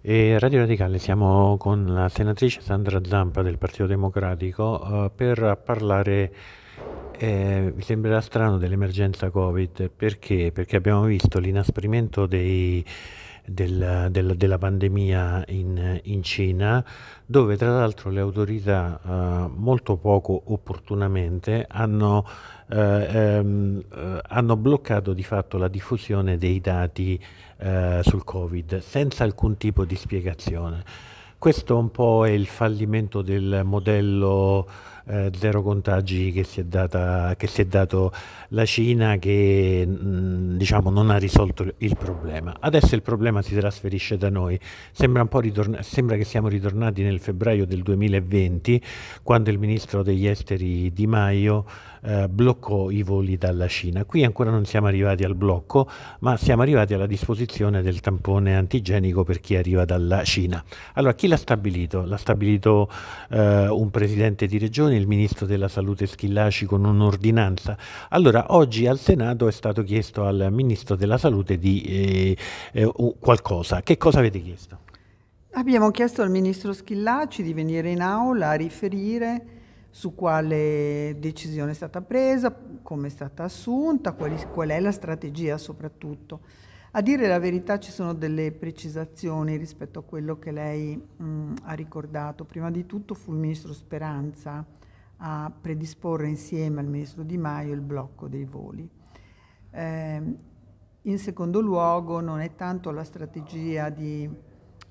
E Radio Radicale siamo con la senatrice Sandra Zampa del Partito Democratico eh, per parlare, eh, mi sembrerà strano, dell'emergenza Covid. Perché? Perché abbiamo visto l'inasprimento dei del, del, della pandemia in, in, Cina, dove tra l'altro le autorità eh, molto poco opportunamente hanno, eh, ehm, eh, hanno, bloccato di fatto la diffusione dei dati eh, sul Covid senza alcun tipo di spiegazione. Questo un po' è il fallimento del modello eh, zero contagi che si, data, che si, è dato la Cina che mh, mm, diciamo non ha risolto il problema. Adesso il problema si trasferisce da noi, sembra, ritorn- sembra che siamo ritornati nel febbraio del 2020 quando il ministro degli esteri Di Maio eh, bloccò i voli dalla Cina. Qui ancora non siamo arrivati al blocco, ma siamo arrivati alla disposizione del tampone antigenico per chi arriva dalla Cina. Allora, chi l'ha stabilito? L'ha stabilito eh, un presidente di regione il ministro della salute Schillaci con un'ordinanza. Allora oggi al Senato è stato chiesto al ministro della salute di eh, eh qualcosa. Che cosa avete chiesto? Abbiamo chiesto al ministro Schillaci di venire in aula a riferire su quale decisione è stata presa, come è stata assunta, quali, qual è la strategia soprattutto. A dire la verità ci sono delle precisazioni rispetto a quello che lei mh, ha ricordato. Prima di tutto fu il ministro Speranza a predisporre insieme al Ministro Di Maio il blocco dei voli. Eh, in secondo luogo non è tanto la strategia di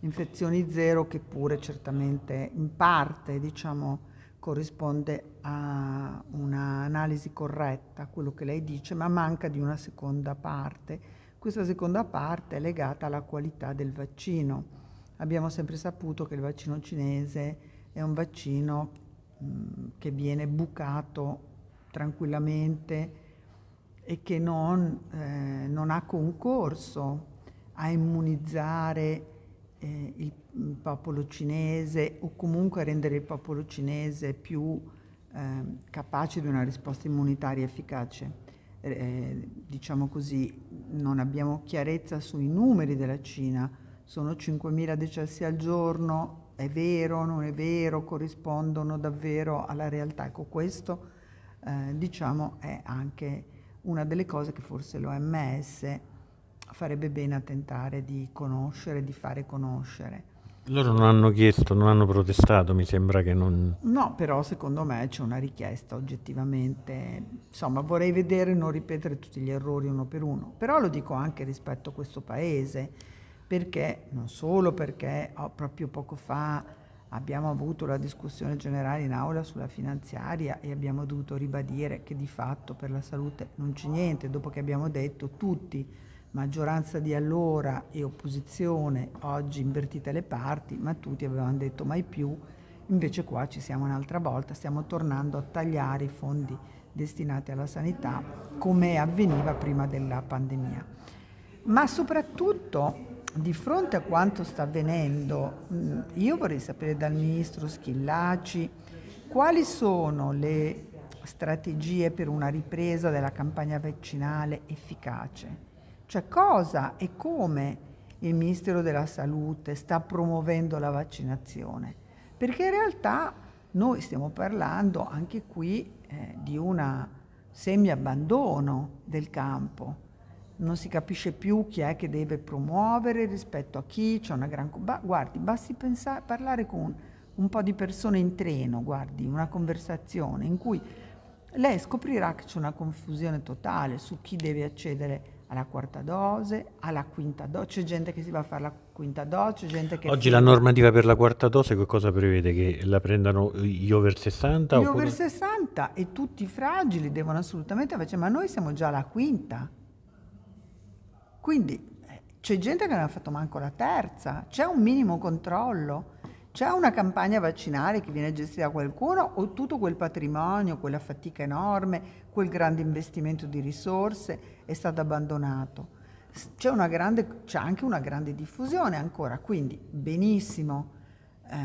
infezioni zero che pure certamente in parte diciamo, corrisponde a un'analisi corretta, quello che lei dice, ma manca di una seconda parte. Questa seconda parte è legata alla qualità del vaccino. Abbiamo sempre saputo che il vaccino cinese è un vaccino che viene bucato tranquillamente e che non, eh, non ha concorso a immunizzare eh, il, il, popolo cinese o comunque a rendere il popolo cinese più eh, capace di una risposta immunitaria efficace. Eh, diciamo così, non abbiamo chiarezza sui numeri della Cina, sono 5.000 decessi al giorno, è vero, non è vero, corrispondono davvero alla realtà. Ecco, questo eh, diciamo è anche una delle cose che forse l'OMS farebbe bene a tentare di conoscere, di fare conoscere. Loro non hanno chiesto, non hanno protestato, mi sembra che non... No, però secondo me c'è una richiesta oggettivamente, insomma vorrei vedere e non ripetere tutti gli errori uno per uno, però lo dico anche rispetto a questo paese perché, non solo perché oh, proprio poco fa abbiamo avuto la discussione generale in aula sulla finanziaria e abbiamo dovuto ribadire che di fatto per la salute non c'è niente, dopo che abbiamo detto tutti, maggioranza di allora e opposizione, oggi invertite le parti, ma tutti avevano detto mai più, invece qua ci siamo un'altra volta, stiamo tornando a tagliare i fondi destinati alla sanità come avveniva prima della pandemia. Ma soprattutto di fronte a quanto sta avvenendo, io vorrei sapere dal ministro Schillaci quali sono le strategie per una ripresa della campagna vaccinale efficace, cioè cosa e come il Ministero della Salute sta promuovendo la vaccinazione, perché in realtà noi stiamo parlando anche qui eh, di un semi-abbandono del campo non si capisce più chi è che deve promuovere rispetto a chi, c'è una gran... Ba, guardi, basti pensare, parlare con un po' di persone in treno, guardi, una conversazione in cui lei scoprirà che c'è una confusione totale su chi deve accedere alla quarta dose, alla quinta dose, c'è gente che si va a fare la quinta dose, c'è gente che... Oggi la normativa per la quarta dose che cosa prevede? Che la prendano gli over 60? Gli oppure... over 60 e tutti i fragili devono assolutamente... Cioè, ma noi siamo già alla quinta, quindi eh, c'è gente che non ha fatto manco la terza, c'è un minimo controllo, c'è una campagna vaccinale che viene gestita da qualcuno o tutto quel patrimonio, quella fatica enorme, quel grande investimento di risorse è stato abbandonato. C'è, grande, c'è anche una grande diffusione ancora, quindi benissimo eh,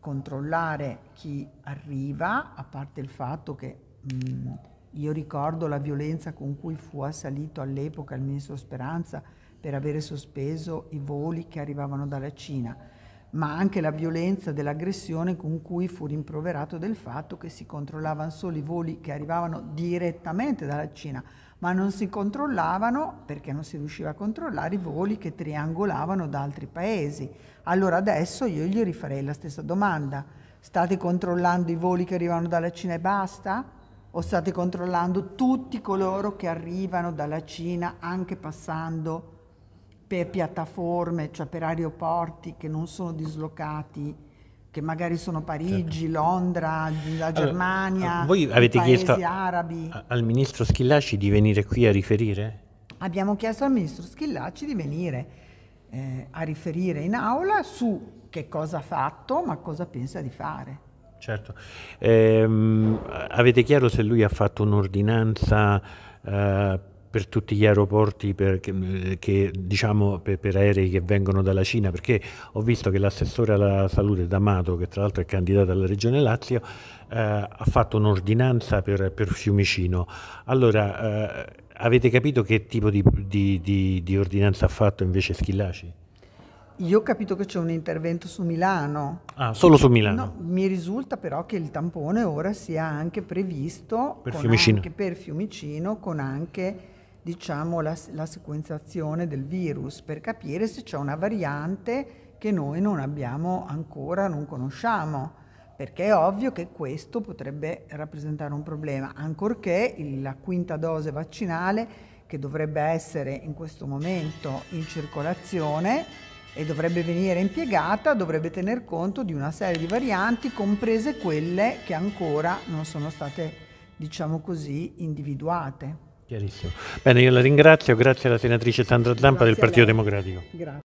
controllare chi arriva, a parte il fatto che... Mh, mm, io ricordo la violenza con cui fu assalito all'epoca il ministro Speranza per avere sospeso i voli che arrivavano dalla Cina, ma anche la violenza dell'aggressione con cui fu rimproverato del fatto che si controllavano solo i voli che arrivavano direttamente dalla Cina, ma non si controllavano, perché non si riusciva a controllare, i voli che triangolavano da altri paesi. Allora adesso io gli rifarei la stessa domanda. State controllando i voli che arrivano dalla Cina e basta? o state controllando tutti coloro che arrivano dalla Cina anche passando per piattaforme, cioè per aeroporti che non sono dislocati, che magari sono Parigi, certo. Londra, la Germania, allora, ah, voi avete chiesto arabi. al ministro Schillacci di venire qui a riferire? Abbiamo chiesto al ministro Schillacci di venire eh, a riferire in aula su che cosa ha fatto, ma cosa pensa di fare. Certo. Ehm, avete chiaro se lui ha fatto un'ordinanza eh, per tutti gli aeroporti per, eh, che, diciamo, per, per, aerei che vengono dalla Cina, perché ho visto che l'assessore alla salute D'Amato, che tra l'altro è candidato alla Regione Lazio, eh, ha fatto un'ordinanza per, per, Fiumicino. Allora, eh, avete capito che tipo di, di, di, di ordinanza ha fatto invece Schillaci? Io ho capito che c'è un intervento su Milano. Ah, solo su Milano? No, mi risulta però che il tampone ora sia anche previsto per, Fiumicino. Anche per Fiumicino, con anche diciamo, la, la sequenzazione del virus per capire se c'è una variante che noi non abbiamo ancora, non conosciamo perché è ovvio che questo potrebbe rappresentare un problema, ancorché la quinta dose vaccinale che dovrebbe essere in questo momento in circolazione e dovrebbe venire impiegata dovrebbe tener conto di una serie di varianti, comprese quelle che ancora non sono state, diciamo così, individuate. Chiarissimo. Bene, io la ringrazio, grazie alla senatrice Sandra Zampa grazie del Partito Democratico. Grazie.